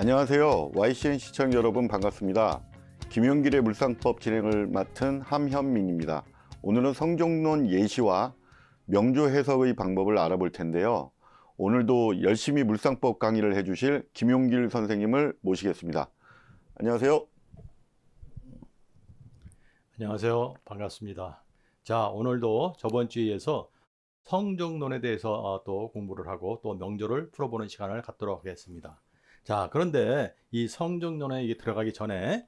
안녕하세요. YCN 시청 여러분 반갑습니다. 김용길의 물상법 진행을 맡은 함현민입니다. 오늘은 성종론 예시와 명조 해석의 방법을 알아볼 텐데요. 오늘도 열심히 물상법 강의를 해주실 김용길 선생님을 모시겠습니다. 안녕하세요. 안녕하세요. 반갑습니다. 자, 오늘도 저번 주에서 성종론에 대해서 어, 또 공부를 하고 또 명조를 풀어보는 시간을 갖도록 하겠습니다. 자, 그런데 이 성정론에 이게 들어가기 전에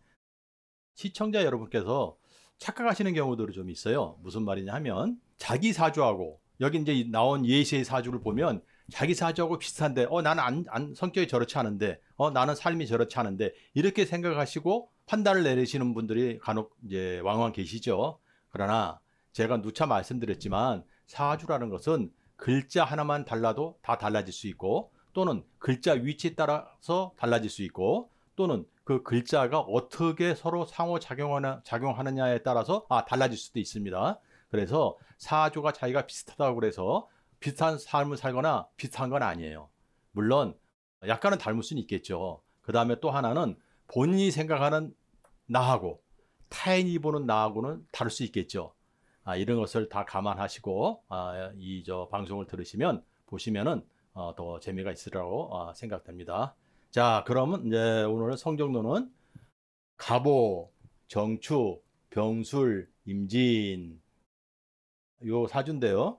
시청자 여러분께서 착각하시는 경우들이 좀 있어요. 무슨 말이냐 하면 자기 사주하고 여기 이제 나온 예시의 사주를 보면 자기 사주하고 비슷한데 어 나는 안, 안, 성격이 저렇지 않은데 어 나는 삶이 저렇지 않은데 이렇게 생각하시고 판단을 내리시는 분들이 간혹 이제 왕왕 계시죠. 그러나 제가 누차 말씀드렸지만 사주라는 것은 글자 하나만 달라도 다 달라질 수 있고 또는 글자 위치에 따라서 달라질 수 있고 또는 그 글자가 어떻게 서로 상호작용하느냐에 따라서 아, 달라질 수도 있습니다. 그래서 사조가 자기가 비슷하다고 그래서 비슷한 삶을 살거나 비슷한 건 아니에요. 물론 약간은 닮을 수는 있겠죠. 그 다음에 또 하나는 본인이 생각하는 나하고 타인이 보는 나하고는 다를 수 있겠죠. 아, 이런 것을 다 감안하시고 아, 이 저 방송을 들으시면 보시면은 어, 더 재미가 있으라고 어, 생각됩니다. 자, 그러면 이제 오늘 성적로는 갑오, 정추 병술, 임진 요 사주인데요.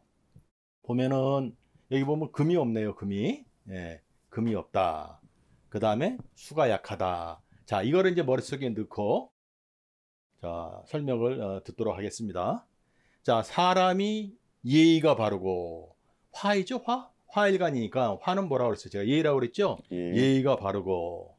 보면은 여기 보면 금이 없네요. 금이 예, 금이 없다. 그 다음에 수가 약하다. 자, 이거를 이제 머릿속에 넣고 자 설명을 어, 듣도록 하겠습니다. 자, 사람이 예의가 바르고 화이죠 화 화일간이니까 화는 뭐라 고 그랬어요? 제가 예의라고 그랬죠? 예. 의가 바르고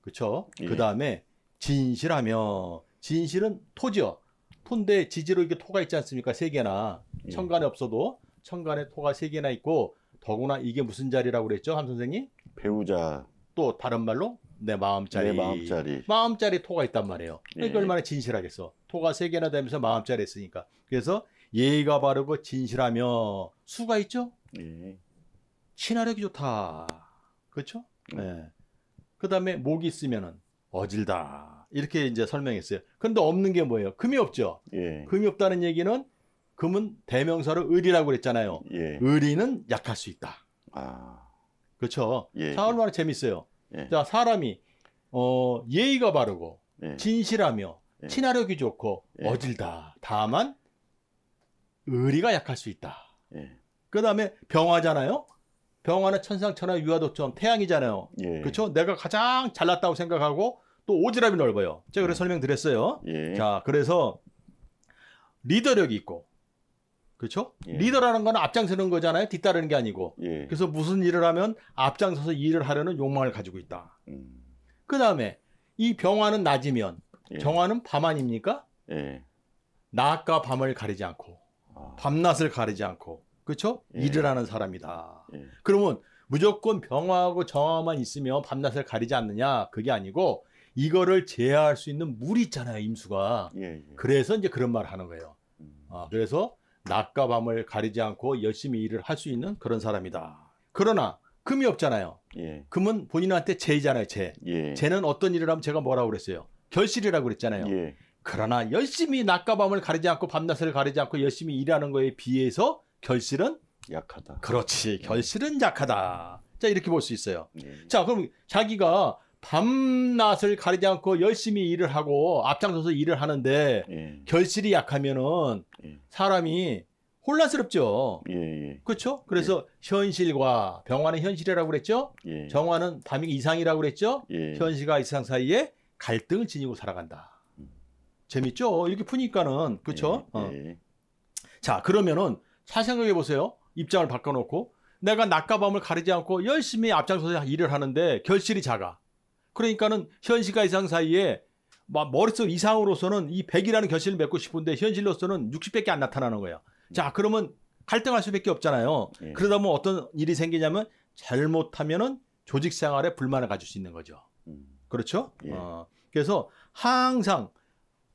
그렇죠? 예. 그다음에 진실하며 진실은 토지요 푼데 지지로 이게 토가 있지 않습니까? 세 개나 예. 천간에 없어도 천간에 토가 세 개나 있고 더구나 이게 무슨 자리라고 그랬죠, 함 선생님? 배우자. 또 다른 말로 내 마음자리. 내 마음자리. 마음자리 토가 있단 말이에요. 그러니까 예. 얼마나 진실하겠어. 토가 세 개나 되면서 마음자리 했으니까. 그래서 예의가 바르고 진실하며 수가 있죠. 예. 친화력이 좋다. 그렇죠? 네. 예. 그다음에 목이 있으면은 어질다. 이렇게 이제 설명했어요. 그런데 없는 게 뭐예요? 금이 없죠. 예. 금이 없다는 얘기는 금은 대명사로 을이라고 그랬잖아요. 예. 을이는 약할 수 있다. 아. 그렇죠. 예. 사월말에 예. 재밌어요. 예. 자, 사람이 어, 예의가 바르고 예. 진실하며 친화력이 좋고 어질다. 다만 의리가 약할 수 있다. 그다음에 병화잖아요. 병화는 천상천하 유아도점 태양이잖아요. 예. 그렇죠? 내가 가장 잘났다고 생각하고 또 오지랖이 넓어요. 제가 그래서 음. 설명드렸어요. 예. 자, 그래서 리더력이 있고 그렇죠? 예. 리더라는 건 앞장서는 거잖아요. 뒤따르는 게 아니고. 예. 그래서 무슨 일을 하면 앞장서서 일을 하려는 욕망을 가지고 있다. 음. 그 다음에 이 병화는 낮이면 예. 정화는 밤 아닙니까? 예. 낮과 밤을 가리지 않고 아. 밤낮을 가리지 않고 그렇죠? 예. 일을 하는 사람이다. 예. 그러면 무조건 병화하고 정화만 있으면 밤낮을 가리지 않느냐? 그게 아니고 이거를 제어할 수 있는 물이 있잖아요, 임수가. 예, 예, 그래서 이제 그런 말을 하는 거예요. 음. 아, 그래서 낮과 밤을 가리지 않고 열심히 일을 할 수 있는 그런 사람이다. 그러나 금이 없잖아요. 예. 금은 본인한테 재이잖아요, 재. 재는 예. 어떤 일을 하면 제가 뭐라고 그랬어요? 결실이라고 그랬잖아요. 그러나 열심히 낮과 밤을 가리지 않고 밤낮을 가리지 않고 열심히 일하는 거에 비해서 결실은 약하다. 그렇지. 예. 결실은 약하다. 자, 이렇게 볼 수 있어요. 네. 자, 그럼 자기가 밤낮을 가리지 않고 열심히 일을 하고 앞장서서 일을 하는데 예. 결실이 약하면은 예. 사람이 혼란스럽죠. 예, 예. 그렇죠? 그래서 현실과 병화는 현실이라고 그랬죠. 정화는 밤이 이상이라고 그랬죠. 현실과 이상 사이에 갈등을 지니고 살아간다. 음. 재밌죠? 이렇게 푸니까는 그렇죠. 어. 자 그러면은 잘 생각해 보세요. 입장을 바꿔놓고 내가 낮과 밤을 가리지 않고 열심히 앞장서서 일을 하는데 결실이 작아. 그러니까는 현실과 이상 사이에 막 머릿속 이상으로서는 이 100이라는 결실을 맺고 싶은데 현실로서는 60밖에 안 나타나는 거예요. 네. 자, 그러면 갈등할 수밖에 없잖아요. 예. 그러다 보면 어떤 일이 생기냐면 잘못하면은 조직 생활에 불만을 가질 수 있는 거죠. 음. 그렇죠? 예. 어, 그래서 항상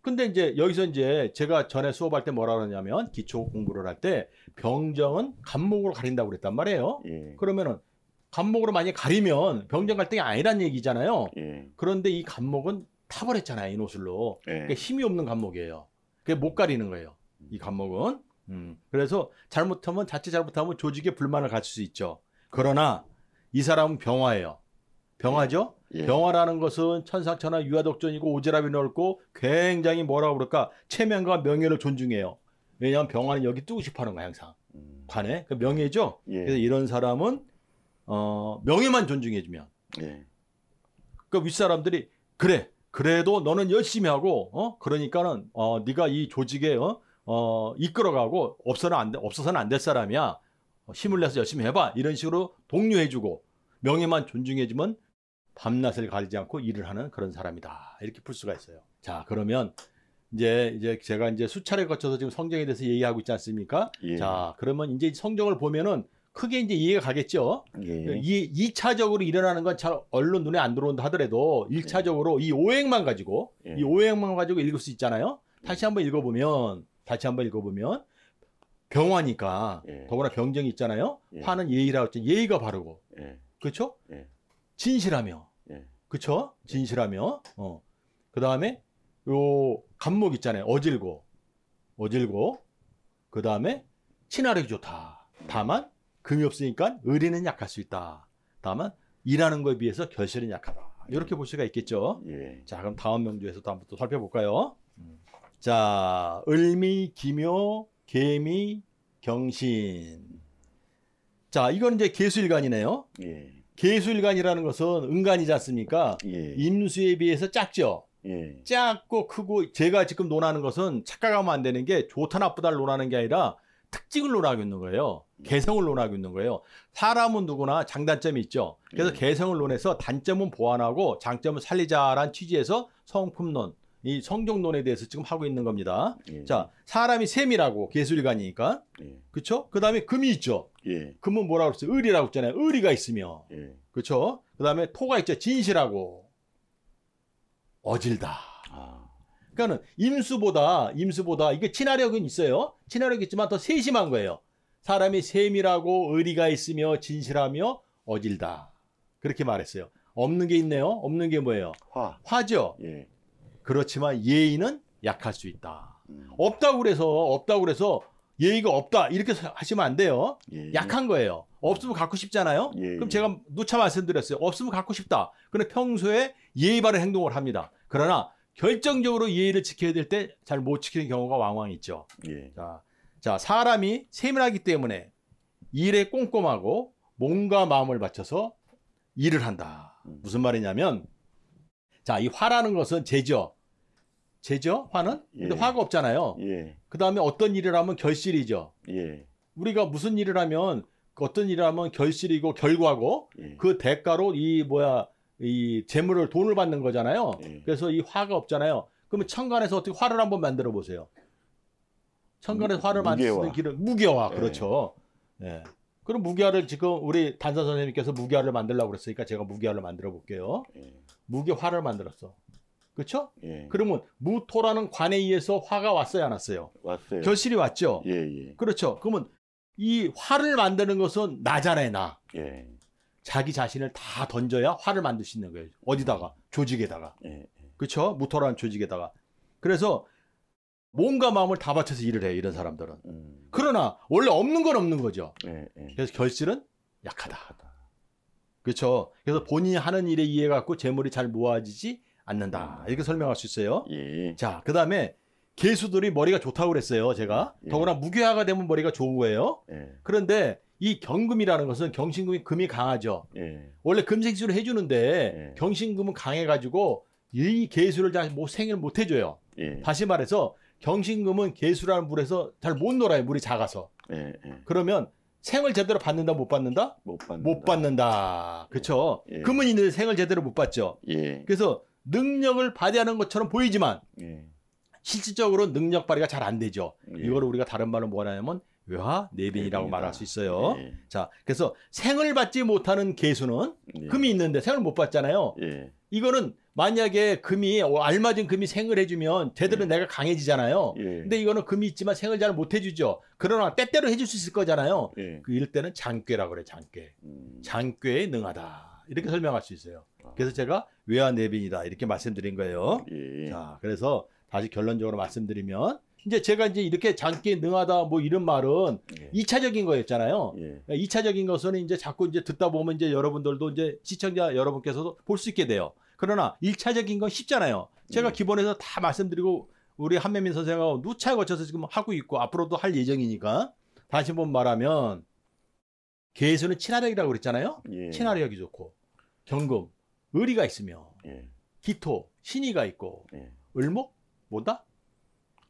근데 이제 여기서 이제 제가 전에 수업할 때 뭐라 그러냐면 기초 공부를 할때 병정은 간목으로 가린다고 그랬단 말이에요. 예. 그러면은 간목으로 만약 가리면 병정 갈등이 아니란 얘기잖아요. 예. 그런데 이 간목은 타버 렸잖아요 이노술로. 예. 그러니까 힘이 없는 간목이에요. 그게 못 가리는 거예요. 이 간목은. 음. 그래서 잘못하면 자칫 잘못하면 조직에 불만을 가질 수 있죠. 그러나 이 사람은 병화예요. 병화죠. 예. 예. 병화라는 것은 천상천하 유아독존이고 오지랖이 넓고 굉장히 뭐라고 그럴까 체면과 명예를 존중해요. 왜냐하면 병화는 여기 뜨고 싶어하는 거야 항상 음. 관에 그 명예죠. 예. 그래서 이런 사람은 어, 명예만 존중해주면 예. 그윗 그러니까 사람들이 그래 그래도 너는 열심히 하고 어 그러니까는 어 네가 이 조직에 어, 어 이끌어가고 없어서는 안 돼, 없어서는 안될 사람이야 어, 힘을 내서 열심히 해봐 이런 식으로 독려해주고 명예만 존중해주면 밤낮을 가리지 않고 일을 하는 그런 사람이다 이렇게 풀 수가 있어요. 자 그러면 이제 이제 제가 이제 수차례 거쳐서 지금 성경에 대해서 얘기하고 있지 않습니까? 예. 자, 그러면 이제 성경을 보면은 크게 이제 이해가 가겠죠. 예. 이 2차적으로 일어나는 건 잘 언론 눈에 안 들어온다 하더라도 1차적으로 예. 이 오행만 가지고 예. 이 오행만 가지고 읽을 수 있잖아요. 다시 한번 읽어 보면 다시 한번 읽어 보면 병화니까 예. 더구나 병정이 있잖아요. 예. 화는 예의라고 했죠. 예의가 바르고. 예. 그렇죠? 진실하며. 그렇죠? 진실하며. 어. 그다음에 요 감목 있잖아요. 어질고, 어질고, 그 다음에 친화력이 좋다. 다만 금이 없으니까 의리는 약할 수 있다. 다만 일하는 거에 비해서 결실은 약하다. 이렇게 볼 수가 있겠죠. 예. 자, 그럼 다음 명주에서 또 한번 또 살펴볼까요? 음. 자, 을미, 기묘, 개미, 경신. 자, 이건 이제 계수일간이네요. 예. 계수일간이라는 것은 은간이지 않습니까? 예. 임수에 비해서 작죠. 예. 작고 크고 제가 지금 논하는 것은 착각하면 안 되는 게 좋다 나쁘다를 논하는 게 아니라 특징을 논하고 있는 거예요. 음. 개성을 논하고 있는 거예요. 사람은 누구나 장단점이 있죠. 그래서 예. 개성을 논해서 단점은 보완하고 장점은 살리자란 취지에서 성품론, 이 성종론에 대해서 지금 하고 있는 겁니다. 예. 자, 사람이 셈이라고 예술가니까. 이 예. 그쵸 그다음에 금이 있죠. 예. 금은 뭐라고 그랬어요? 을이라고 했잖아요. 의리가 있으며. 예. 그쵸 그다음에 토가 있죠. 진실하고. 어질다. 아. 그러니까는 임수보다 임수보다 이게 친화력은 있어요. 친화력 있지만 더 세심한 거예요. 사람이 세밀하고 의리가 있으며 진실하며 어질다. 그렇게 말했어요. 없는 게 있네요. 없는 게 뭐예요? 화. 화죠. 예. 그렇지만 예의는 약할 수 있다. 음. 없다고 그래서 없다고 그래서 예의가 없다 이렇게 하시면 안 돼요. 예. 약한 거예요. 없으면 갖고 싶잖아요. 예. 그럼 제가 누차 말씀드렸어요. 없으면 갖고 싶다. 그런데 평소에 예의 바른 행동을 합니다. 그러나 결정적으로 예의를 지켜야 될 때 잘 못 지키는 경우가 왕왕 있죠. 예. 자, 자, 사람이 세밀하기 때문에 일에 꼼꼼하고 몸과 마음을 바쳐서 일을 한다. 음. 무슨 말이냐면 자, 이 화라는 것은 재죠. 재죠? 화는? 근데 예. 화가 없잖아요. 예. 그 다음에 어떤 일을 하면 결실이죠. 예. 우리가 무슨 일을 하면 어떤 일을 하면 결실이고 결과고 예. 그 대가로 이 뭐야 이 재물을 돈을 받는 거잖아요. 예. 그래서 이 화가 없잖아요. 그러면 천간에서 어떻게 화를 한번 만들어 보세요. 천간에서 화를 만드는 길은 무게화 예. 그렇죠. 예. 그럼 무게화를 지금 우리 단사 선생님께서 무게화를 만들라고 그랬으니까 제가 무게화를 만들어 볼게요. 무게화를 만들었어. 그렇죠? 예. 그러면 무토라는 관에 의해서 화가 왔어요, 안 왔어요? 왔어요. 결실이 왔죠. 예, 예. 그렇죠. 그러면 이 화를 만드는 것은 나잖아요, 나. 예. 자기 자신을 다 던져야 화를 만들 수 있는 거예요. 어디다가? 조직에다가. 예. 그렇죠? 무토라는 조직에다가. 그래서 몸과 마음을 다 바쳐서 일을 해요, 이런 사람들은. 음. 그러나 원래 없는 건 없는 거죠. 예, 예. 그래서 결실은 약하다. 약하다. 그렇죠. 그래서 본인이 하는 일에 의해 갖고 재물이 잘 모아지지 않는다. 아. 이렇게 설명할 수 있어요. 예. 자, 그 다음에 개수들이 머리가 좋다고 그랬어요. 제가. 예. 더구나 무교화가 되면 머리가 좋고예요. 예. 그런데 이 경금이라는 것은 경신금이 금이 강하죠. 예. 원래 금생수를 해주는데 예. 경신금은 강해가지고 이 개수를 잘뭐 생일 못 해줘요. 예. 다시 말해서 경신금은 개수라는 물에서 잘 못 놀아요. 물이 작아서. 그러면 생을 제대로 받는다 못 받는다? 못 받는다. 못 받는다. 그렇죠. 금은 있는데 생을 제대로 못 받죠. 그래서 능력을 발휘하는 것처럼 보이지만 예. 실질적으로 능력 발휘가 잘 안 되죠. 예. 이걸 우리가 다른 말로 뭐냐면 외화 내빈이라고 말할 수 있어요. 예. 자, 그래서 생을 받지 못하는 개수는 예. 금이 있는데 생을 못 받잖아요. 예. 이거는 만약에 금이 어, 알맞은 금이 생을 해주면 제대로 예. 내가 강해지잖아요. 근데 이거는 금이 있지만 생을 잘 못 해주죠. 그러나 때때로 해줄 수 있을 거잖아요. 그 이럴 때는 장꾀라고 그래 장꾀. 음. 장꾀에 능하다. 이렇게 설명할 수 있어요. 아. 그래서 제가 외환내빈이다 이렇게 말씀드린 거예요. 예. 자, 그래서 다시 결론적으로 말씀드리면 이제 제가 이제 이렇게 장기 능하다 뭐 이런 말은 2차적인 예. 거였잖아요. 2차적인 예. 그러니까 것은 이제 자꾸 이제 듣다 보면 이제 여러분들도 이제 시청자 여러분께서도 볼 수 있게 돼요. 그러나 1차적인건 쉽잖아요. 제가 예. 기본에서 다 말씀드리고 우리 한매민 선생하고 누차 에 거쳐서 지금 하고 있고 앞으로도 할 예정이니까 다시 한번 말하면 개에서는 친화력이라고 그랬잖아요. 예. 친화력이 좋고 경금, 의리가 있으며 예. 기토, 신의가 있고 예. 을목 뭐다?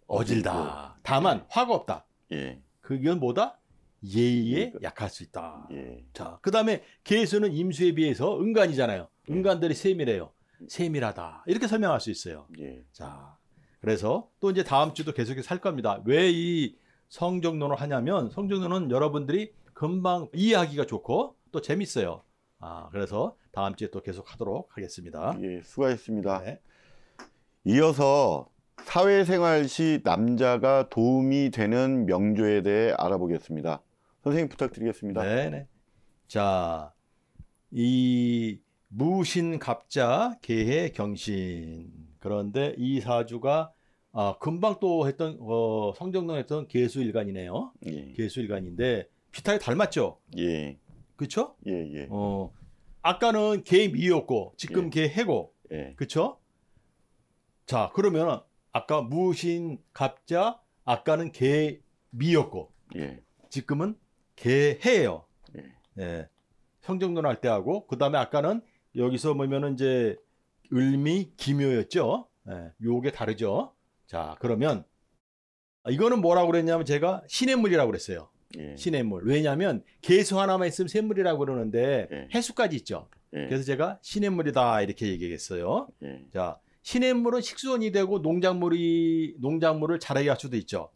어질다. 다만 예. 화가 없다. 예. 그건 뭐다? 예의에 그러니까. 약할 수 있다. 예. 자, 그다음에 개에서는 임수에 비해서 은간이잖아요. 은간들이 세밀해요. 세밀하다. 이렇게 설명할 수 있어요. 자, 그래서 또 이제 다음 주도 계속해서 살 겁니다. 왜 이성적론을 하냐면 성적론은 여러분들이 금방 이해하기가 좋고 또 재밌어요. 아, 그래서 다음 주에 또 계속 하도록 하겠습니다. 예, 수고하셨습니다. 네. 이어서 사회생활 시 남자가 도움이 되는 명조에 대해 알아보겠습니다. 선생님 부탁드리겠습니다. 네 네. 자, 이 무신갑자 개해 경신. 그런데 이 사주가 아, 금방 또 했던 어, 성정론 했던 계수일간이네요. 예. 계수일간인데 비타에 닮았죠. 예. 그렇죠? 예, 예. 어. 아까는 개 미였고 지금 예. 개 해고. 예. 그렇죠? 자, 그러면 아까 무신 갑자 아까는 개 미였고. 예. 지금은 개 해예요. 예. 형정론 예. 할때 하고 그다음에 아까는 여기서 보면은 이제 을미 기묘였죠. 예. 요게 다르죠. 자, 그러면 아, 이거는 뭐라고 그랬냐면 제가 신의 물이라고 그랬어요. 예. 시냇물. 왜냐하면 개수 하나만 있으면 샘물이라고 그러는데 예. 해수까지 있죠. 예. 그래서 제가 시냇물이다 이렇게 얘기했어요. 예. 자, 시냇물은 식수원이 되고 농작물이 농작물을 자라게 할 수도 있죠.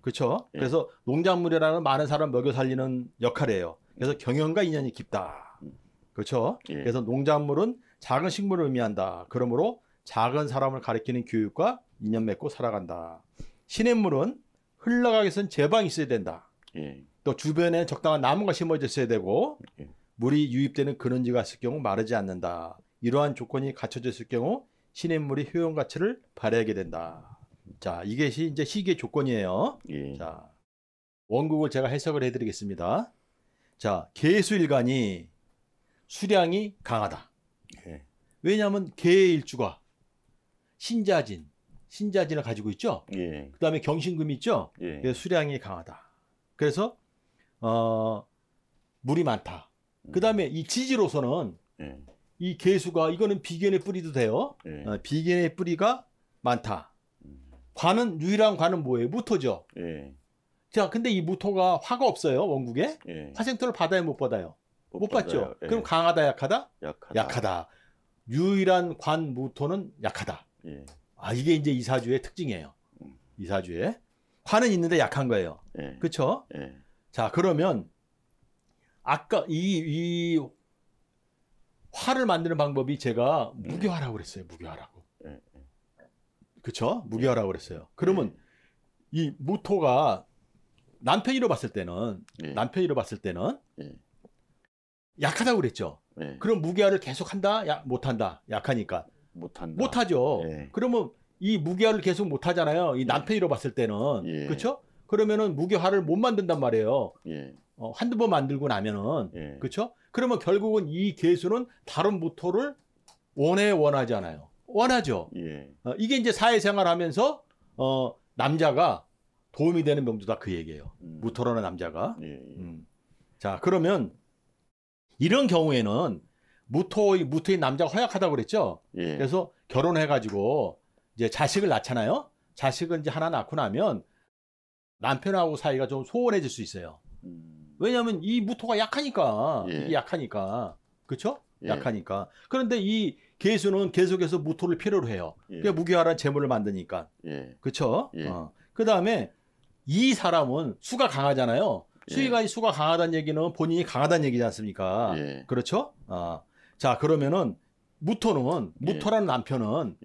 그렇죠? 그래서 농작물이라는 많은 사람 먹여 살리는 역할이에요. 그래서 경영과 인연이 깊다. 그렇죠? 그래서 농작물은 작은 식물을 의미한다. 그러므로 작은 사람을 가리키는 교육과 인연 맺고 살아간다. 시냇물은 흘러가기 위해서는 제방이 있어야 된다. 예. 또 주변에 적당한 나무가 심어져 있어야 되고 예. 물이 유입되는 근원지가 있을 경우 마르지 않는다. 이러한 조건이 갖춰져 있을 경우 시냇물이 효용 가치를 발휘하게 된다. 자, 이게 이제 시기의 조건이에요. 예. 자, 원곡을 제가 해석을 해드리겠습니다. 자, 개수일간이 수량이 강하다. 예. 왜냐하면 개의 일주가 신자진, 신자진을 가지고 있죠. 예. 그다음에 경신금이 있죠. 예. 그래서 수량이 강하다. 그래서 어 물이 많다. 음. 그다음에 이 지지로서는 네. 이 개수가 이거는 비견의 뿌리도 돼요. 네. 어, 비견의 뿌리가 많다. 음. 관은 유일한 관은 뭐예요? 무토죠. 네. 자, 근데 이 무토가 화가 없어요 원국에 화생토를 받아야 못 받아요. 못, 못 받죠. 그럼 강하다 약하다? 약하다. 약하다. 유일한 관 무토는 약하다. 아 이게 이제 이사주의 특징이에요. 음. 이사주의 관은 있는데 약한 거예요. 예. 그렇죠? 예. 자, 그러면 아까 이, 이 화를 만드는 방법이 제가 예. 무교화라고 그랬어요. 무교화라고. 예, 예. 그렇죠? 무교화라고 그랬어요. 그러면 이 무토가 남편이로 봤을 때는 남편이로 봤을 때는 약하다고 그랬죠. 그럼 무교화를 계속 한다? 야, 못 한다. 약하니까. 못 한다. 못 하죠. 그러면 이 무기화를 계속 못 하잖아요. 이 예. 남편이로 봤을 때는 예. 그렇죠? 그러면은 무기화를 못 만든단 말이에요. 예. 어, 한두 번 만들고 나면은 예. 그렇죠? 그러면 결국은 이 개수는 다른 무토를 원해 원하잖아요. 원하죠. 예. 어, 이게 이제 사회생활하면서 어, 남자가 도움이 되는 명도다 그 얘기예요. 음. 무토라는 남자가. 예, 음. 자 그러면 이런 경우에는 무토의 무토의 남자가 허약하다고 그랬죠. 그래서 결혼해 가지고 이제 자식을 낳잖아요. 자식은 이제 하나 낳고 나면 남편하고 사이가 좀 소원해질 수 있어요. 음. 왜냐하면 이 무토가 약하니까 예. 이게 약하니까 그렇죠? 예. 약하니까 그런데 이 개수는 계속해서 무토를 필요로 해요. 예. 그러 무기화란 재물을 만드니까 그렇죠? 어. 그 다음에 이 사람은 수가 강하잖아요. 예. 수위가이 수가 강하다는 얘기는 본인이 강하다는 얘기지 않습니까? 그렇죠? 아, 어. 자 그러면은 무토는 무토라는 남편은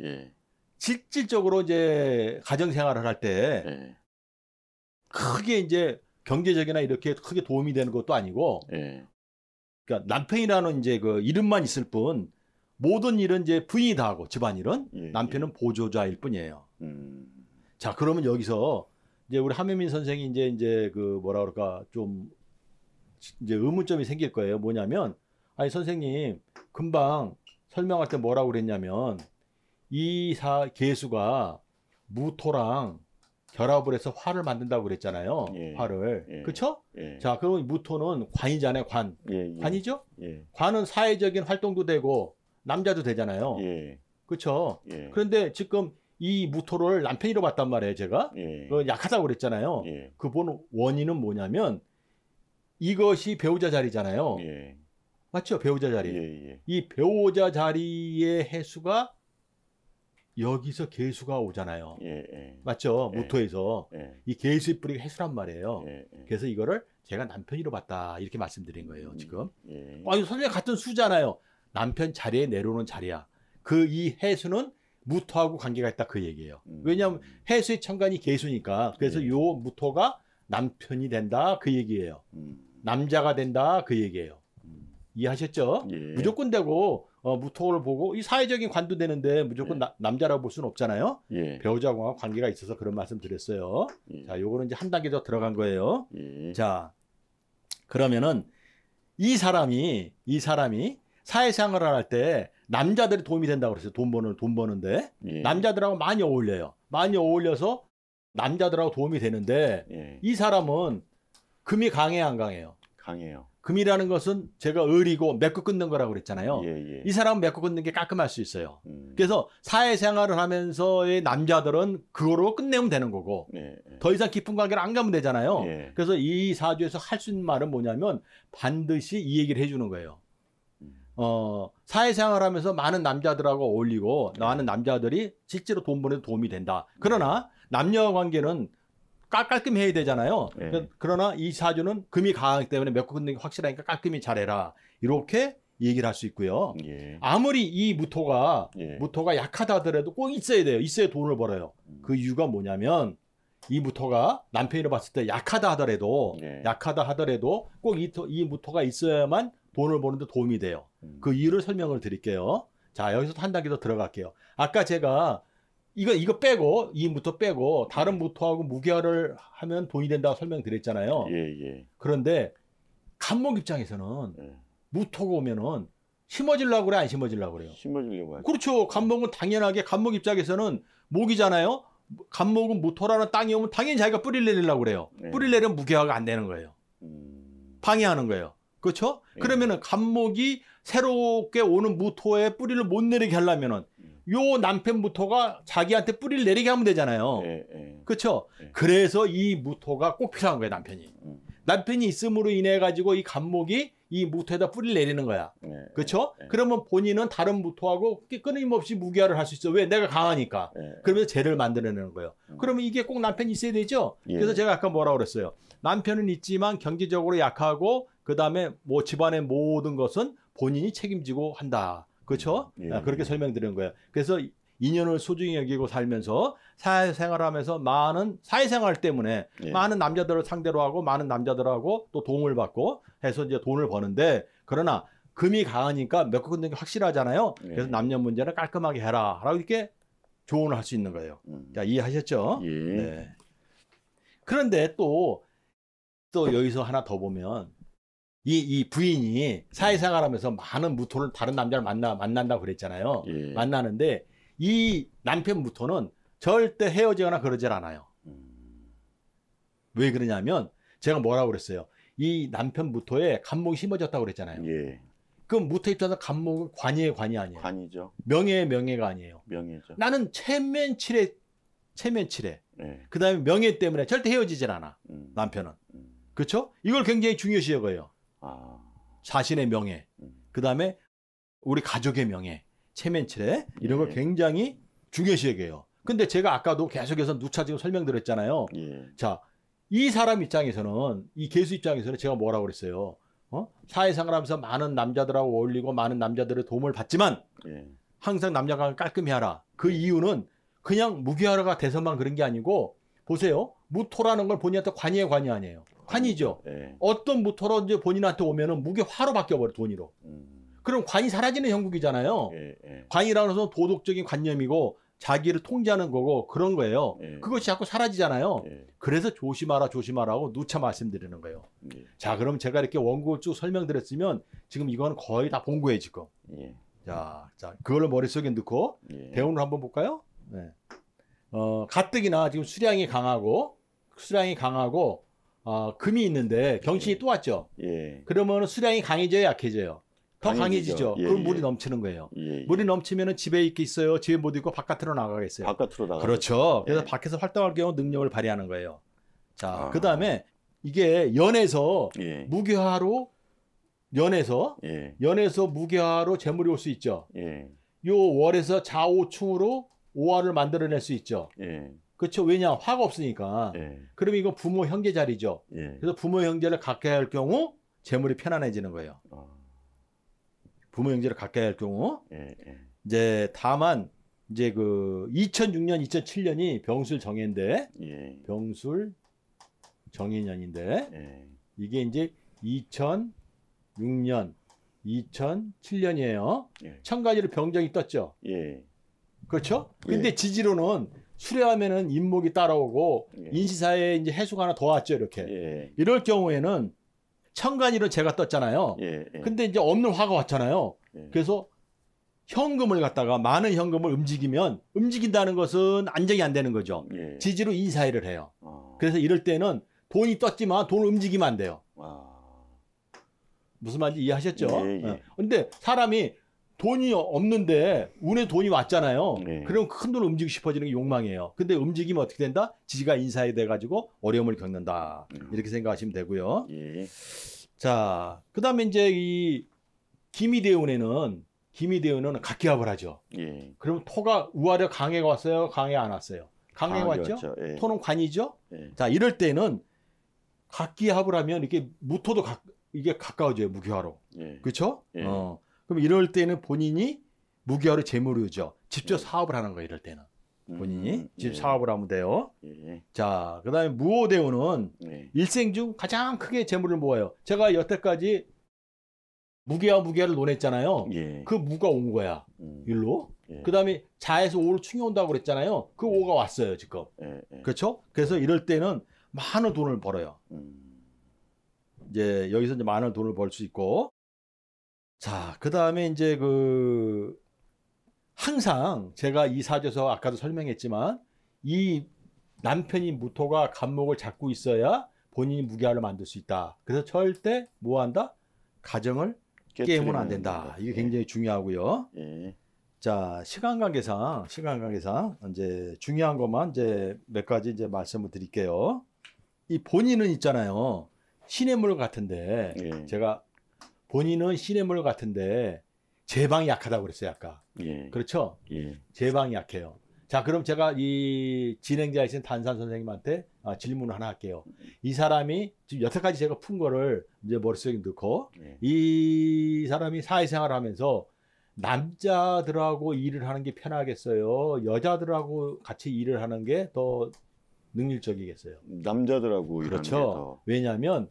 실질적으로 이제 가정 생활을 할때 네. 크게 이제 경제적이나 이렇게 크게 도움이 되는 것도 아니고 네. 그러니까 남편이라는 이제 그 이름만 있을 뿐 모든 일은 이제 부인이 다 하고 집안일은 예, 예. 남편은 예. 보조자일 뿐이에요. 음. 자 그러면 여기서 이제 우리 하혜민 선생이 이제 이제 그 뭐라 그럴까 좀 이제 의문점이 생길 거예요. 뭐냐면 아니 선생님 금방 설명할 때 뭐라고 그랬냐면 이사 개수가 무토랑 결합을 해서 화를 만든다고 그랬잖아요. 예. 화를. 예. 그렇죠? 예. 자, 그러면 무토는 관이잖아요. 관. 예, 예. 관이죠? 예. 관은 사회적인 활동도 되고 남자도 되잖아요. 예. 그렇죠? 예. 그런데 지금 이 무토를 남편이로 봤단 말이에요, 제가. 예. 그 약하다고 그랬잖아요. 예. 그본 원인은 뭐냐면 이것이 배우자 자리잖아요. 예. 맞죠? 배우자 자리. 예. 예. 이 배우자 자리의 해수가 여기서 개수가 오잖아요. 예, 예. 맞죠? 무토에서이 예. 예. 개수의 뿌리가 해수란 말이에요. 예, 그래서 이거를 제가 남편이로 봤다 이렇게 말씀드린 거예요. 음, 지금. 아, 이거 선생님 같은 수잖아요. 남편 자리에 내려오는 자리야. 그 이 해수는 무토하고 관계가 있다 그 얘기예요. 음. 왜냐하면 해수의 천간이 개수니까 그래서 요 무토가 남편이 된다 그 얘기예요. 음. 남자가 된다 그 얘기예요. 이해하셨죠? 무조건 되고 어, 무토를 보고 이 사회적인 관도 되는데 무조건 예. 나, 남자라고 볼 수는 없잖아요. 예. 배우자와 관계가 있어서 그런 말씀 드렸어요. 예. 자, 요거는 이제 한 단계 더 들어간 거예요. 예. 자, 그러면은 이 사람이 이 사람이 사회생활을 할 때 남자들이 도움이 된다고 그랬어요. 돈 버는 돈 버는데 예. 남자들하고 많이 어울려요. 많이 어울려서 남자들하고 도움이 되는데 예. 이 사람은 금이 강해 안 강해요? 강해요. 금이라는 것은 제가 을이고 맺고 끊는 거라고 그랬잖아요. 예, 예. 이 사람은 맺고 끊는 게 깔끔할 수 있어요. 음. 그래서 사회생활을 하면서의 남자들은 그거로 끝내면 되는 거고 예, 예. 더 이상 깊은 관계를 안 가면 되잖아요. 예. 그래서 이 사주에서 할 수 있는 말은 뭐냐면 반드시 이 얘기를 해주는 거예요. 음. 어, 사회생활 을 하면서 많은 남자들하고 어울리고 네. 나는 남자들이 실제로 돈 버는 도움이 된다. 네. 그러나 남녀 관계는 깔끔해야 되잖아요. 네. 그러나 이 사주는 금이 강하기 때문에 몇 군데 확실하니까 깔끔히 잘해라. 이렇게 얘기를 할 수 있고요. 예. 아무리 이 무토가 예. 무토가 약하다 하더라도 꼭 있어야 돼요. 있어야 돈을 벌어요. 음. 그 이유가 뭐냐면 이 무토가 남편이라 봤을 때 약하다 하더라도 예. 약하다 하더라도 꼭 이 이 무토가 있어야만 돈을 버는데 도움이 돼요. 음. 그 이유를 설명을 드릴게요. 자 여기서 한 단계 더 들어갈게요. 아까 제가 이거 이거 빼고 이부터 빼고 다른 무토하고 무결을 하면 돈이 된다고 설명드렸잖아요. 예, 예. 그런데 감목 입장에서는 예. 무토가 오면은 심어질라고 그래 안 심어질라고 그래요. 심어지려고 하죠. 그렇죠. 감목은 당연하게 감목 입장에서는 목이잖아요. 감목은 무토라는 땅이 오면 당연히 자기가 뿌리를 내리려고 그래요. 예. 뿌리를 내면 무게화가 안 되는 거예요. 음... 방해하는 거예요. 그렇죠? 예. 그러면은 감목이 새롭게 오는 무토에 뿌리를 못 내리게 하려면은 요 남편부터가 자기한테 뿌리를 내리게 하면 되잖아요. 예, 예. 그렇죠? 예. 그래서 이 무토가 꼭 필요한 거예요, 남편이. 음. 남편이 있음으로 인해 가지고 이 감목이 이 무토에다 뿌리를 내리는 거야. 그렇죠? 그러면 본인은 다른 무토하고 끊임없이 무기화를 할 수 있어. 왜? 내가 강하니까. 그러면서 죄를 만들어내는 거예요. 음. 그러면 이게 꼭 남편이 있어야 되죠? 그래서 제가 아까 뭐라 그랬어요? 남편은 있지만 경제적으로 약하고 그 다음에 뭐 집안의 모든 것은 본인이 책임지고 한다. 그렇죠? 예. 아, 그렇게 설명드리는 거예요. 그래서 인연을 소중히 여기고 살면서 사회생활하면서 많은 사회생활 때문에 예. 많은 남자들을 상대로 하고 많은 남자들하고 또 도움을 받고 해서 이제 돈을 버는데 그러나 금이 강하니까 몇 군데 확실하잖아요. 예. 그래서 남녀 문제는 깔끔하게 해라라고 이렇게 조언을 할 수 있는 거예요. 음. 자 이해하셨죠? 예. 네. 그런데 또 또 여기서 하나 더 보면 이, 이 부인이 사회생활하면서 네. 많은 무토를 다른 남자를 만나 만난다 고 그랬잖아요. 예. 만나는데 이 남편 무토는 절대 헤어지거나 그러질 않아요. 음. 왜 그러냐면 제가 뭐라고 그랬어요. 이 남편 무토에 감목이 심어졌다고 그랬잖아요. 예. 그럼 무토 입장에서 감목은 관이의 관이 아니에요. 관이죠. 명예의 명예가 아니에요. 명예죠. 나는 체면치레 체면치레. 예. 그다음에 명예 때문에 절대 헤어지질 않아. 음. 남편은. 음. 그렇죠? 이걸 굉장히 중요시 여겨요. 아. 자신의 명예, 음. 그 다음에 우리 가족의 명예, 체면체레 이런 걸 예. 굉장히 중요시해요. 근데 제가 아까도 계속해서 누차 지금 설명드렸잖아요. 예. 자, 이 사람 입장에서는 이 개수 입장에서는 제가 뭐라고 그랬어요. 어? 사회생활 하면서 많은 남자들하고 어울리고 많은 남자들의 도움을 받지만 예. 항상 남자 관을 깔끔히 하라. 그 예. 이유는 그냥 무기하러가 돼서만 그런 게 아니고 보세요. 무토라는 걸 본인한테 관여해 관여 아니에요. 관이죠. 예. 어떤 무토로 이제 본인한테 오면은 무게 화로 바뀌어버려 돈이로. 음. 그럼 관이 사라지는 형국이잖아요. 예, 예. 관이라는 것은 도덕적인 관념이고 자기를 통제하는 거고 그런 거예요. 예. 그것이 자꾸 사라지잖아요. 예. 그래서 조심하라 조심하라고 누차 말씀드리는 거예요. 예. 자, 그럼 제가 이렇게 원고를 쭉 설명드렸으면 지금 이건 거의 다 본 거예요 지금. 자, 자, 그걸 머릿속에 넣고 대운을 한번 볼까요? 네. 어, 가뜩이나 지금 수량이 강하고 수량이 강하고 어, 금이 있는데 경신이 예. 또 왔죠. 예. 그러면 수량이 강해져요, 약해져요. 더 강해지죠. 강해지죠. 예, 그럼 물이 예. 넘치는 거예요. 예, 예. 물이 넘치면은 집에 있게있어요 집에 못 있고 바깥으로 나가겠어요. 바깥으로 나가. 그렇죠. 그래서 예. 밖에서 활동할 경우 능력을 발휘하는 거예요. 자, 아. 그 다음에 이게 연에서 예. 무게화로 연에서 연에서 무게화로 재물이 올 수 있죠. 요 월에서 자오충으로 오화를 만들어낼 수 있죠. 그렇죠. 왜냐 화가 없으니까. 예. 그럼 이거 부모 형제 자리죠. 예. 그래서 부모 형제를 가까이 할 경우 재물이 편안해지는 거예요. 어. 부모 형제를 가까이 할 경우 예. 예. 이제 다만 이제 그 2006년, 2007년이 병술 정해인데 예. 병술 정해년인데 예. 이게 이제 2006년, 2007년이에요. 천 가지로 병정이 떴죠. 그렇죠? 근데 지지로는 수레하면은 인목이 따라오고 예. 인시사에 이제 해수가 하나 더 왔죠 이렇게 예. 이럴 경우에는 천간이로 제가 떴잖아요 예. 예. 근데 이제 없는 화가 왔잖아요 예. 그래서 현금을 갖다가 많은 현금을 움직이면 움직인다는 것은 안정이 안 되는 거죠 예. 지지로 인사회를 해요 아. 그래서 이럴 때는 돈이 떴지만 돈을 움직이면 안 돼요 아. 무슨 말인지 이해하셨죠 예, 예. 어. 근데 사람이 돈이 없는데 운에 돈이 왔잖아요. 네. 그럼 큰돈을 움직이고 싶어지는 게 욕망이에요. 근데 움직이면 어떻게 된다? 지지가 인사에 돼 가지고 어려움을 겪는다. 음. 이렇게 생각하시면 되고요. 예. 자, 그다음에 이제 이 기미대운에는 기미대운은 각기압을 하죠. 예. 그럼 토가 우하려 강에 왔어요. 강해안 왔어요. 강해 왔죠. 왔죠. 예. 토는 관이죠. 예. 자, 이럴 때는 각기압을 하면 이렇게 무토도 가, 이게 가까워져요 무기화로. 예. 그렇죠? 예. 어. 그럼 이럴 때는 본인이 무기화로 재무료죠. 직접 네. 사업을 하는 거예요. 이럴 때는. 음, 본인이 음, 직접 예. 사업을 하면 돼요. 예. 자, 그 다음에 무오대우는 예. 일생 중 가장 크게 재물을 모아요. 제가 여태까지 무게와 무게를 논했잖아요. 예. 그 무가 온 거야. 음. 일로. 예. 그 다음에 자에서 오를 충이 온다고 그랬잖아요. 그 예. 오가 왔어요, 지금. 그렇죠? 그래서 이럴 때는 많은 돈을 벌어요. 음. 이제 여기서 이제 많은 돈을 벌 수 있고. 자, 그 다음에 이제 그 항상 제가 이사주서 아까도 설명했지만 이 남편이 무토가 감목을 잡고 있어야 본인이 무기화를 만들 수 있다. 그래서 절대 뭐 한다? 가정을 깨면안 된다. 이게 예. 굉장히 예. 중요하고요. 예. 자, 시간 관계상, 시간 관계상, 이제 중요한 것만 이제 몇 가지 이제 말씀을 드릴게요. 이 본인은 있잖아요. 신의 물 같은데, 예. 제가 본인은 시냇물 같은데 제방이 약하다고 그랬어요 아까. 예. 그렇죠. 예. 제방이 약해요. 자 그럼 제가 이 진행자이신 단산 선생님한테 아, 질문을 하나 할게요. 이 사람이 지금 여태까지 제가 푼 거를 이제 머릿속에 넣고 예. 이 사람이 사회생활을 하면서 남자들하고 일을 하는 게 편하겠어요. 여자들하고 같이 일을 하는 게 더 능률적이겠어요. 남자들하고 그렇죠. 왜냐하면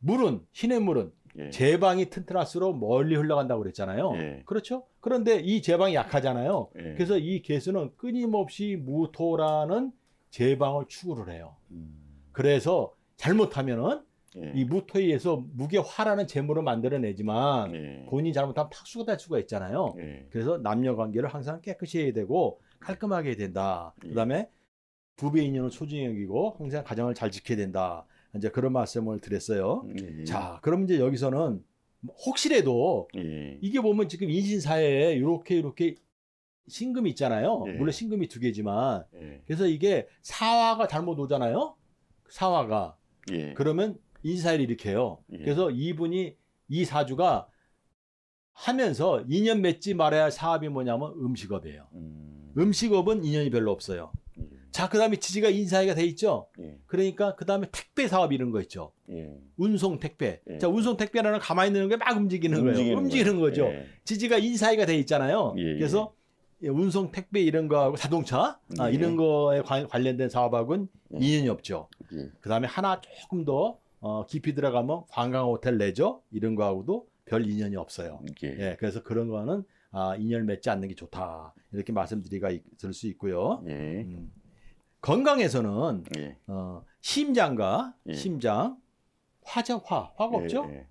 물은 시냇물은 예. 제방이 튼튼할수록 멀리 흘러간다고 그랬잖아요. 예. 그렇죠? 그런데 이 제방이 약하잖아요. 예. 그래서 이 개수는 끊임없이 무토라는 제방을 추구를 해요. 음. 그래서 잘못하면은 예. 이 무토에 의해서 무게화라는 재물을 만들어내지만 예. 본인이 잘못하면 탁수가 될 수가 있잖아요. 그래서 남녀 관계를 항상 깨끗이 해야 되고 깔끔하게 해야 된다. 그다음에 부부의 인연을 소중히 여기고 항상 가정을 잘 지켜야 된다. 이제 그런 말씀을 드렸어요. 예. 자, 그럼 이제 여기서는 혹시라도 예. 이게 보면 지금 인신 사회에 이렇게 이렇게 신금이 있잖아요. 예. 물론 신금이 두 개지만 예. 그래서 이게 사화가 잘못 오잖아요. 사화가 예. 그러면 인사를 일으켜요. 예. 그래서 이분이 이 사주가 하면서 인연 맺지 말아야 할 사업이 뭐냐면 음식업이에요. 음... 식업은 인연이 별로 없어요. 자, 그 다음에 지지가 인사위가 돼 있죠. 예. 그러니까 그 다음에 택배 사업 이런 거 있죠. 예. 운송 택배. 예. 자, 운송 택배라는 가만히 있는 게 막 움직이는, 움직이는 거예요. 움직이는 거죠. 예. 지지가 인사위가 돼 있잖아요. 예, 예. 그래서 운송 택배 이런 거하고 자동차 아, 이런 거에 관, 련된 사업하고는 인연이 없죠. 그 다음에 하나 조금 더 어, 깊이 들어가면 관광 호텔 내죠? 이런 거하고도 별 인연이 없어요. 예. 그래서 그런 거는 아, 인연을 맺지 않는 게 좋다. 이렇게 말씀드리가 있을수 있고요. 음. 건강에서는 예. 어, 심장과 예. 심장, 화자 화, 화가 예, 없죠? 예.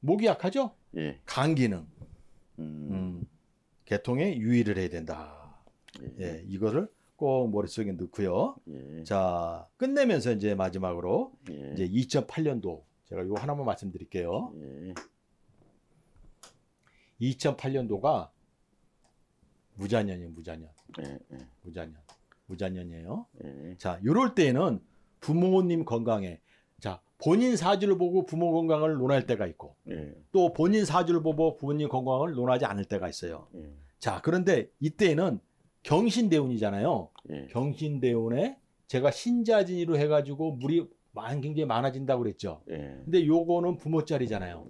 목이 약하죠? 예. 간 기능, 음. 음, 개통에 유의를 해야 된다. 예, 이거를 꼭 머릿속에 넣고요. 자, 끝내면서 이제 마지막으로 이제 2008년도 제가 이거 하나만 말씀드릴게요. 2008년도가 무자년이에요, 무자년. 무자년. 무자년이에요. 네. 자, 요럴 때에는 부모님 건강에 자, 본인 사주를 보고 부모 건강을 논할 때가 있고 네. 또 본인 사주를 보고 부모님 건강을 논하지 않을 때가 있어요. 네. 자, 그런데 이때는 에 경신대운이잖아요. 경신대운에 제가 신자진이로 해가지고 물이 많, 굉장히 많아진다고 그랬죠. 근데 요거는 부모 자리잖아요.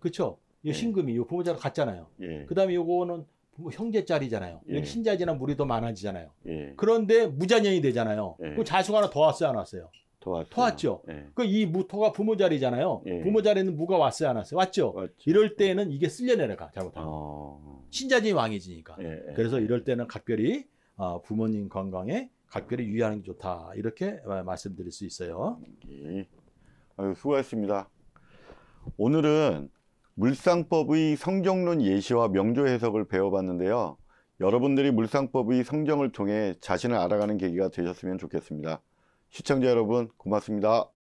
그쵸죠이 신금이 요 부모 자리 같잖아요. 그다음에 요거는 뭐 형제짜리잖아요. 예. 신자지나 물이 더 많아지잖아요. 예. 그런데 무자년이 되잖아요. 예. 그 자수가 하나 더 왔어요, 안 왔어요? 더왔어더 왔죠. 예. 그이 무토가 부모 자리잖아요. 예. 부모 자리는 무가 왔어요, 안 왔어요? 왔죠. 왔죠. 이럴 때는 이게 쓸려 내려가 잘못하면 어... 신자지 왕이지니까. 예, 그래서 이럴 때는 각별히 어, 부모님 건강에 각별히 유의하는 게 좋다 이렇게 어, 말씀드릴 수 있어요. 아유, 수고하셨습니다. 오늘은 물상법의 성경론 예시와 명조 해석을 배워봤는데요. 여러분들이 물상법의 성경을 통해 자신을 알아가는 계기가 되셨으면 좋겠습니다. 시청자 여러분 고맙습니다.